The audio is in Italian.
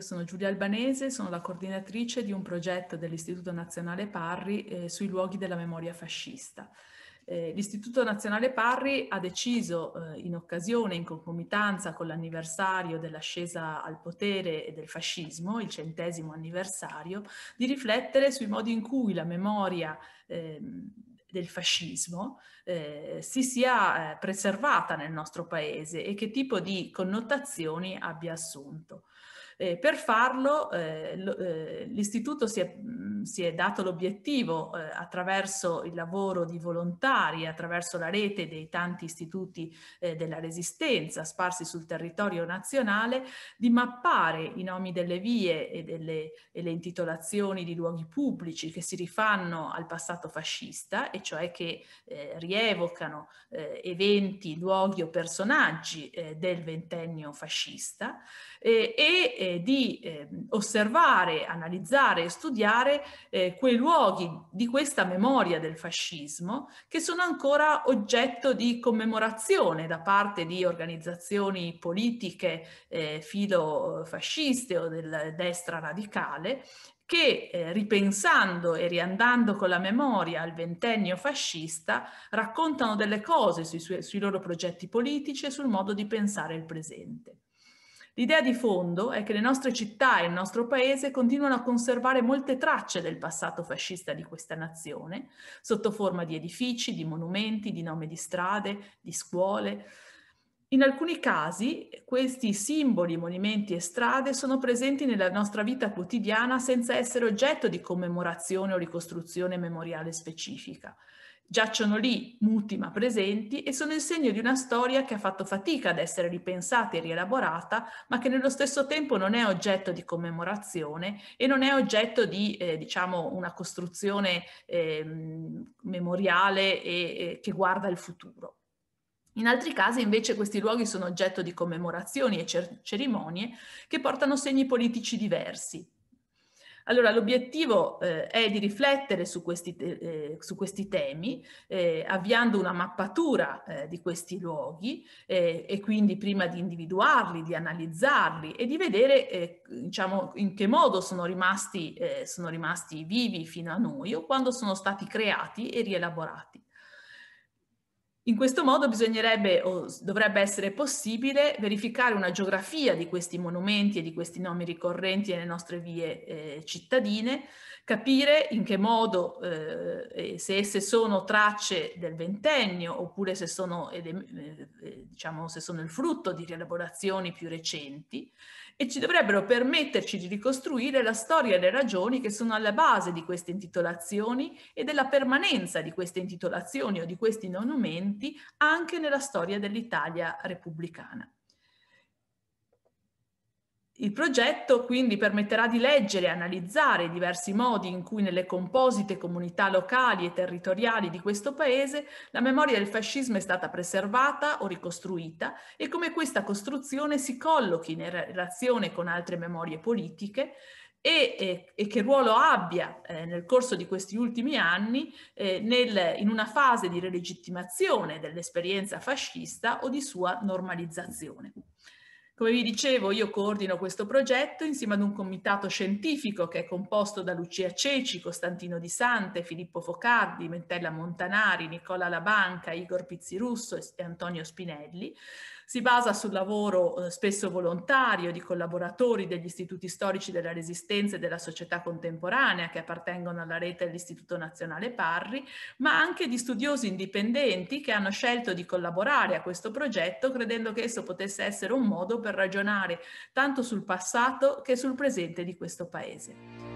io sono Giulia Albanese, sono la coordinatrice di un progetto dell'Istituto Nazionale Parri eh, sui luoghi della memoria fascista. Eh, L'Istituto Nazionale Parri ha deciso, eh, in occasione, in concomitanza con l'anniversario dell'ascesa al potere e del fascismo, il centesimo anniversario, di riflettere sui modi in cui la memoria ehm, del fascismo eh, si sia eh, preservata nel nostro paese e che tipo di connotazioni abbia assunto. Eh, per farlo eh, eh, l'istituto si è si è dato l'obiettivo eh, attraverso il lavoro di volontari, attraverso la rete dei tanti istituti eh, della resistenza sparsi sul territorio nazionale, di mappare i nomi delle vie e, delle, e le intitolazioni di luoghi pubblici che si rifanno al passato fascista, e cioè che eh, rievocano eh, eventi, luoghi o personaggi eh, del ventennio fascista, eh, e di ehm, osservare, analizzare e studiare eh, quei luoghi di questa memoria del fascismo che sono ancora oggetto di commemorazione da parte di organizzazioni politiche eh, filofasciste o del destra radicale che eh, ripensando e riandando con la memoria al ventennio fascista raccontano delle cose sui, sui loro progetti politici e sul modo di pensare il presente. L'idea di fondo è che le nostre città e il nostro paese continuano a conservare molte tracce del passato fascista di questa nazione, sotto forma di edifici, di monumenti, di nome di strade, di scuole. In alcuni casi questi simboli, monumenti e strade sono presenti nella nostra vita quotidiana senza essere oggetto di commemorazione o ricostruzione memoriale specifica giacciono lì muti ma presenti e sono il segno di una storia che ha fatto fatica ad essere ripensata e rielaborata, ma che nello stesso tempo non è oggetto di commemorazione e non è oggetto di eh, diciamo una costruzione eh, memoriale e, e che guarda il futuro. In altri casi invece questi luoghi sono oggetto di commemorazioni e cer- cerimonie che portano segni politici diversi, allora l'obiettivo eh, è di riflettere su questi, eh, su questi temi, eh, avviando una mappatura eh, di questi luoghi eh, e quindi prima di individuarli, di analizzarli e di vedere eh, diciamo, in che modo sono rimasti, sono rimasti vivi fino a noi o quando sono stati creati e rielaborati. In questo modo bisognerebbe o dovrebbe essere possibile verificare una geografia di questi monumenti e di questi nomi ricorrenti nelle nostre vie eh, cittadine, capire in che modo, eh, se esse sono tracce del ventennio oppure se sono, eh, diciamo, se sono il frutto di rielaborazioni più recenti e ci dovrebbero permetterci di ricostruire la storia e le ragioni che sono alla base di queste intitolazioni e della permanenza di queste intitolazioni o di questi monumenti anche nella storia dell'Italia repubblicana. Il progetto quindi permetterà di leggere e analizzare i diversi modi in cui nelle composite comunità locali e territoriali di questo Paese la memoria del fascismo è stata preservata o ricostruita e come questa costruzione si collochi in relazione con altre memorie politiche e, e, e che ruolo abbia eh, nel corso di questi ultimi anni eh, nel, in una fase di rilegittimazione dell'esperienza fascista o di sua normalizzazione. Come vi dicevo, io coordino questo progetto insieme ad un comitato scientifico che è composto da Lucia Ceci, Costantino Di Sante, Filippo Focardi, Mentella Montanari, Nicola Labanca, Igor Pizzirusso e Antonio Spinelli, si basa sul lavoro eh, spesso volontario di collaboratori degli istituti storici della Resistenza e della società contemporanea che appartengono alla rete dell'Istituto Nazionale Parri, ma anche di studiosi indipendenti che hanno scelto di collaborare a questo progetto credendo che esso potesse essere un modo per ragionare tanto sul passato che sul presente di questo Paese.